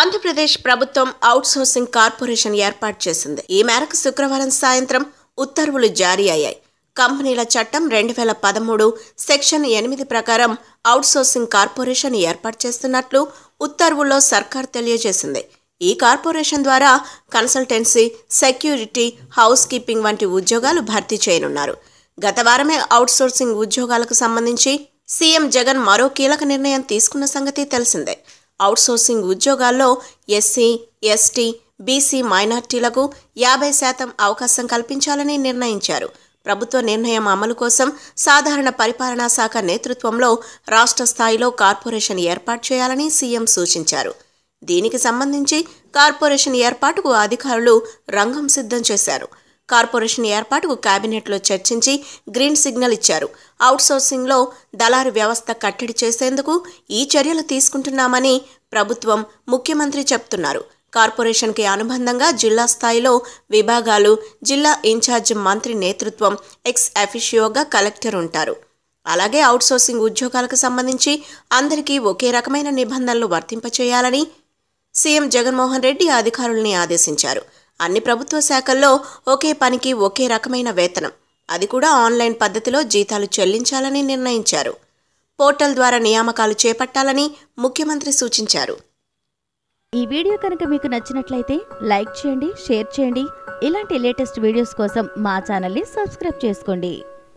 ఆంధ్రప్రదేశ్ ప్రభుత్వం outsourcing corporation ఏర్పాటు చేసింది ఈ మేరకు శుక్రవారం సాయంత్రం ఉత్తర్వులు జారీ అయ్యాయి కంపెనీల చట్టం రెండు వేల పదమూడు సెక్షన్ ఎనిమిది ప్రకారం అవుట్సోర్సింగ్ కార్పొరేషన్ ఏర్పాటు చేస్తున్నట్లు ఉత్తర్వుల్లో సర్కార్ తెలియజేసింది ఈ కార్పొరేషన్ ద్వారా కన్సల్టెన్సీ సెక్యూరిటీ హౌస్ కీపింగ్ వంటి ఉద్యోగాలు భర్తీ చేయనున్నారు గత వారమే అవుట్సోర్సింగ్ ఉద్యోగాలకు సంబంధించి సీఎం జగన్ మరో కీలక నిర్ణయం తీసుకున్న సంగతి తెలిసిందే అవుట్సోర్సింగ్ ఉద్యోగాల్లో ఎస్సీ ఎస్టీ బీసీ మైనార్టీలకు యాభై శాతం అవకాశం కల్పించాలని నిర్ణయించారు ప్రభుత్వ నిర్ణయం అమలు కోసం సాధారణ పరిపాలనా శాఖ నేతృత్వంలో రాష్ట్ర స్థాయిలో కార్పొరేషన్ ఏర్పాటు చేయాలని సీఎం సూచించారు దీనికి సంబంధించి కార్పొరేషన్ ఏర్పాటుకు అధికారులు రంగం సిద్ధం చేశారు కార్పొరేషన్ ఏర్పాటుకు కేబినెట్లో చర్చించి గ్రీన్ సిగ్నల్ ఇచ్చారు అవుట్సోర్సింగ్లో దళారు వ్యవస్థ కట్టడి చేసేందుకు ఈ చర్యలు తీసుకుంటున్నామని ప్రభుత్వం ముఖ్యమంత్రి చెప్తున్నారు కార్పొరేషన్కి అనుబంధంగా జిల్లా స్థాయిలో విభాగాలు జిల్లా ఇన్ఛార్జ్ మంత్రి నేతృత్వం ఎక్స్ అఫిషియోగా కలెక్టర్ ఉంటారు అలాగే అవుట్సోర్సింగ్ ఉద్యోగాలకు సంబంధించి అందరికీ ఒకే రకమైన నిబంధనలు వర్తింపచేయాలని సీఎం జగన్మోహన్ రెడ్డి అధికారుల్ని ఆదేశించారు అన్ని ప్రభుత్వ శాఖల్లో ఒకే పనికి ఒకే రకమైన వేతనం అది కూడా ఆన్లైన్ పద్ధతిలో జీతాలు చెల్లించాలని నిర్ణయించారు పోర్టల్ ద్వారా నియామకాలు చేపట్టాలని ముఖ్యమంత్రి సూచించారు ఈ వీడియో కనుక మీకు నచ్చినట్లయితే లైక్ చేయండి షేర్ చేయండి ఇలాంటి లేటెస్ట్ వీడియోస్ కోసం మా ఛానల్ని సబ్స్క్రైబ్ చేసుకోండి